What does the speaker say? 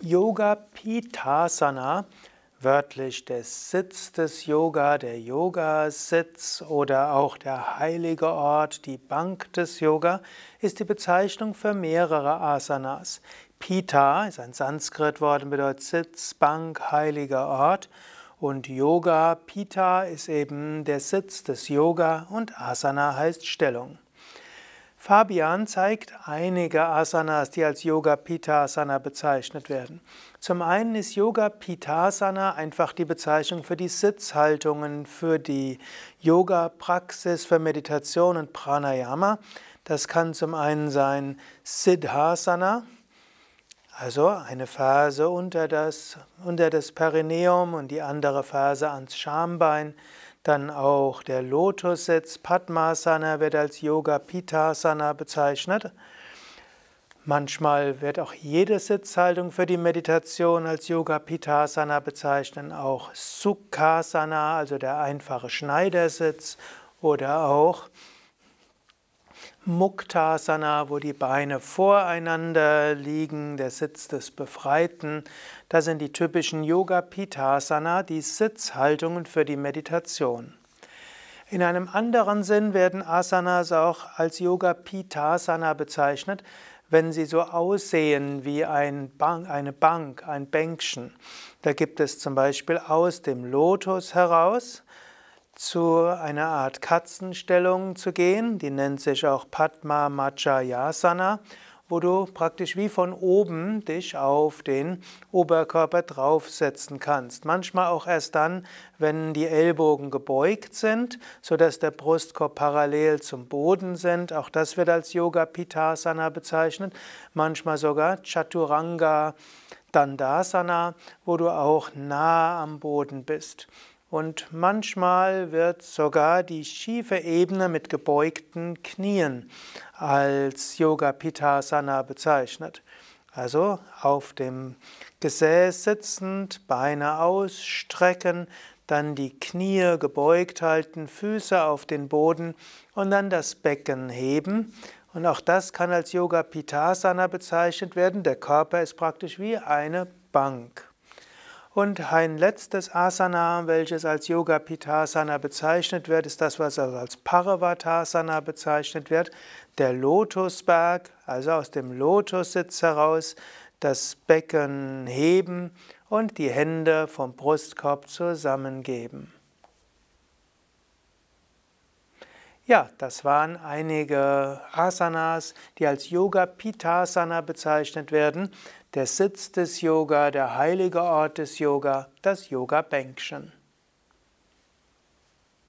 Yoga Pitasana, wörtlich der Sitz des Yoga, der Yoga-Sitz oder auch der heilige Ort, die Bank des Yoga, ist die Bezeichnung für mehrere Asanas. Pita ist ein Sanskritwort und bedeutet Sitz, Bank, heiliger Ort. Und Yoga Pita ist eben der Sitz des Yoga und Asana heißt Stellung. Fabian zeigt einige Asanas, die als Yoga Pitasana bezeichnet werden. Zum einen ist Yoga Pitasana einfach die Bezeichnung für die Sitzhaltungen, für die Yoga-Praxis, für Meditation und Pranayama. Das kann zum einen sein Siddhasana, also eine Phase unter das, unter das Perineum und die andere Phase ans Schambein. Dann auch der Lotussitz Padmasana wird als Yoga Pitasana bezeichnet. Manchmal wird auch jede Sitzhaltung für die Meditation als Yoga Pitasana bezeichnet, auch Sukhasana, also der einfache Schneidersitz oder auch Muktasana, wo die Beine voreinander liegen, der Sitz des Befreiten. Das sind die typischen Yoga-Pitasana, die Sitzhaltungen für die Meditation. In einem anderen Sinn werden Asanas auch als Yoga-Pitasana bezeichnet, wenn sie so aussehen wie ein Bank, eine Bank, ein Bänkchen. Da gibt es zum Beispiel aus dem Lotus heraus zu einer Art Katzenstellung zu gehen, die nennt sich auch Padma Machayasana, wo du praktisch wie von oben dich auf den Oberkörper draufsetzen kannst. Manchmal auch erst dann, wenn die Ellbogen gebeugt sind, sodass der Brustkorb parallel zum Boden sind. Auch das wird als Yoga Pitasana bezeichnet. Manchmal sogar Chaturanga Dandasana, wo du auch nah am Boden bist. Und manchmal wird sogar die schiefe Ebene mit gebeugten Knien als Yoga Pitasana bezeichnet. Also auf dem Gesäß sitzend, Beine ausstrecken, dann die Knie gebeugt halten, Füße auf den Boden und dann das Becken heben. Und auch das kann als Yoga Pitasana bezeichnet werden. Der Körper ist praktisch wie eine Bank. Und ein letztes Asana, welches als Yoga Pitasana bezeichnet wird, ist das, was als Paravatasana bezeichnet wird, der Lotusberg, also aus dem Lotussitz heraus das Becken heben und die Hände vom Brustkorb zusammengeben. Ja, das waren einige Asanas, die als Yoga Pitasana bezeichnet werden. Der Sitz des Yoga, der heilige Ort des Yoga, das Yoga-Bänkchen.